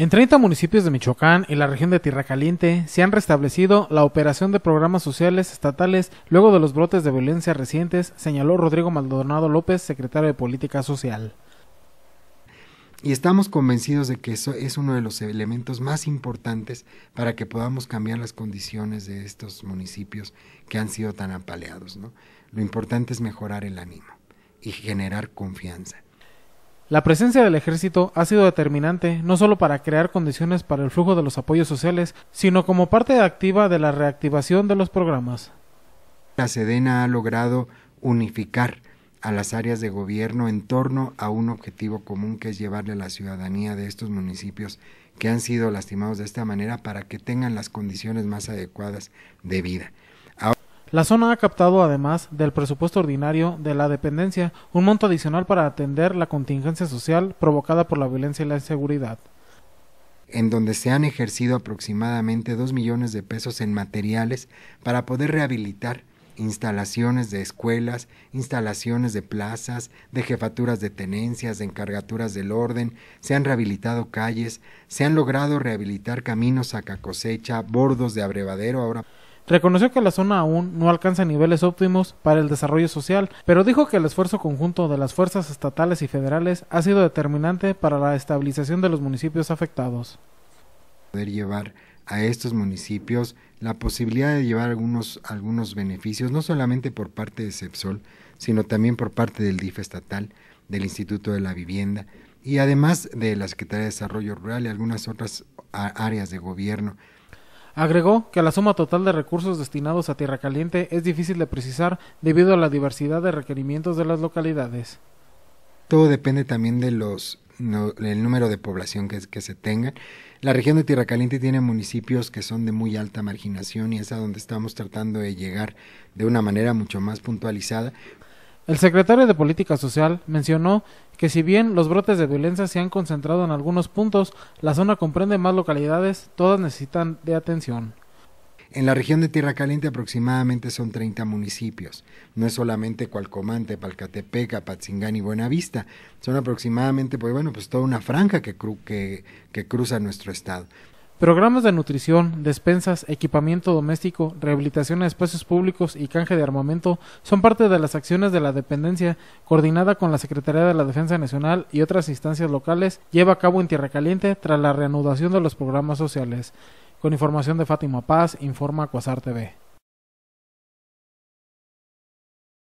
En 30 municipios de Michoacán y la región de Tierra Caliente se han restablecido la operación de programas sociales estatales luego de los brotes de violencia recientes, señaló Rodrigo Maldonado López, secretario de Política Social. Y estamos convencidos de que eso es uno de los elementos más importantes para que podamos cambiar las condiciones de estos municipios que han sido tan apaleados. ¿no? Lo importante es mejorar el ánimo y generar confianza. La presencia del ejército ha sido determinante no solo para crear condiciones para el flujo de los apoyos sociales, sino como parte activa de la reactivación de los programas. La Sedena ha logrado unificar a las áreas de gobierno en torno a un objetivo común que es llevarle a la ciudadanía de estos municipios que han sido lastimados de esta manera para que tengan las condiciones más adecuadas de vida. La zona ha captado, además del presupuesto ordinario de la dependencia, un monto adicional para atender la contingencia social provocada por la violencia y la inseguridad. En donde se han ejercido aproximadamente 2 millones de pesos en materiales para poder rehabilitar instalaciones de escuelas, instalaciones de plazas, de jefaturas de tenencias, de encargaturas del orden, se han rehabilitado calles, se han logrado rehabilitar caminos a cosecha, bordos de abrevadero ahora Reconoció que la zona aún no alcanza niveles óptimos para el desarrollo social, pero dijo que el esfuerzo conjunto de las fuerzas estatales y federales ha sido determinante para la estabilización de los municipios afectados. Poder llevar a estos municipios la posibilidad de llevar algunos, algunos beneficios, no solamente por parte de CEPSOL, sino también por parte del DIF estatal, del Instituto de la Vivienda y además de la Secretaría de Desarrollo Rural y algunas otras áreas de gobierno Agregó que la suma total de recursos destinados a Tierra Caliente es difícil de precisar debido a la diversidad de requerimientos de las localidades. Todo depende también de los el número de población que, que se tenga. La región de Tierra Caliente tiene municipios que son de muy alta marginación y es a donde estamos tratando de llegar de una manera mucho más puntualizada, el secretario de Política Social mencionó que si bien los brotes de violencia se han concentrado en algunos puntos, la zona comprende más localidades, todas necesitan de atención. En la región de Tierra Caliente aproximadamente son 30 municipios. No es solamente Cualcomante, Palcatepeca, Patzingán y Buenavista. Son aproximadamente, pues bueno, pues toda una franja que, que, que cruza nuestro estado. Programas de nutrición, despensas, equipamiento doméstico, rehabilitación de espacios públicos y canje de armamento son parte de las acciones de la dependencia coordinada con la Secretaría de la Defensa Nacional y otras instancias locales lleva a cabo en Tierra Caliente tras la reanudación de los programas sociales. Con información de Fátima Paz, informa Cuasar TV.